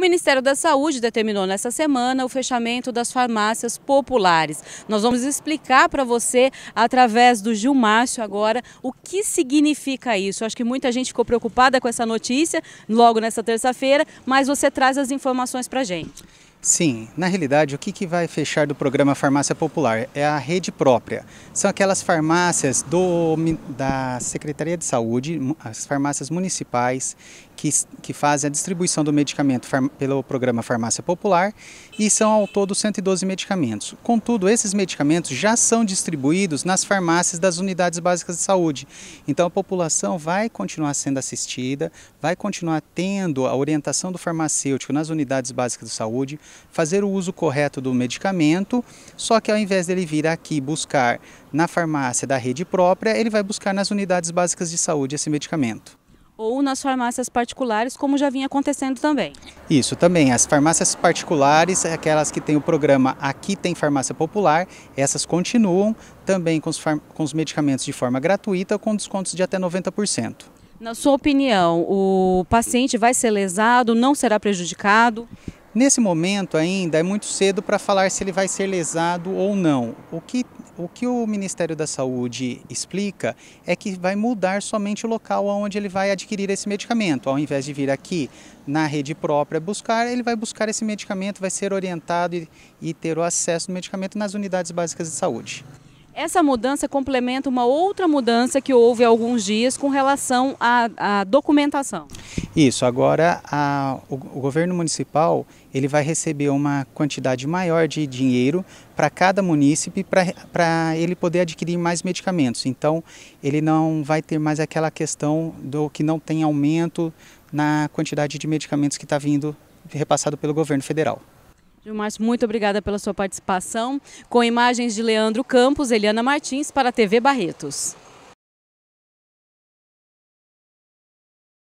Ministério da Saúde determinou nessa semana o fechamento das farmácias populares. Nós vamos explicar para você, através do Gilmárcio agora, o que significa isso. Eu acho que muita gente ficou preocupada com essa notícia logo nessa terça-feira, mas você traz as informações para a gente. Sim, na realidade, o que, que vai fechar do programa Farmácia Popular é a rede própria. São aquelas farmácias do, da Secretaria de Saúde, as farmácias municipais que, que fazem a distribuição do medicamento pelo programa Farmácia Popular e são ao todo 112 medicamentos. Contudo, esses medicamentos já são distribuídos nas farmácias das unidades básicas de saúde. Então a população vai continuar sendo assistida, vai continuar tendo a orientação do farmacêutico nas unidades básicas de saúde, fazer o uso correto do medicamento, só que ao invés dele vir aqui buscar na farmácia da rede própria, ele vai buscar nas unidades básicas de saúde esse medicamento ou nas farmácias particulares, como já vinha acontecendo também. Isso também. As farmácias particulares, é aquelas que têm o programa Aqui Tem Farmácia Popular, essas continuam também com os, com os medicamentos de forma gratuita, com descontos de até 90%. Na sua opinião, o paciente vai ser lesado, não será prejudicado? Nesse momento ainda é muito cedo para falar se ele vai ser lesado ou não. O que o que o Ministério da Saúde explica é que vai mudar somente o local onde ele vai adquirir esse medicamento. Ao invés de vir aqui na rede própria buscar, ele vai buscar esse medicamento, vai ser orientado e, e ter o acesso ao medicamento nas unidades básicas de saúde. Essa mudança complementa uma outra mudança que houve há alguns dias com relação à, à documentação. Isso, agora a, o, o, governo municipal ele vai receber uma quantidade maior de dinheiro para cada munícipe para ele poder adquirir mais medicamentos. Então ele não vai ter mais aquela questão do que não tem aumento na quantidade de medicamentos que está vindo repassado pelo governo federal. Gilmar, muito obrigada pela sua participação. Com imagens de Leandro Campos, Eliana Martins para a TV Barretos.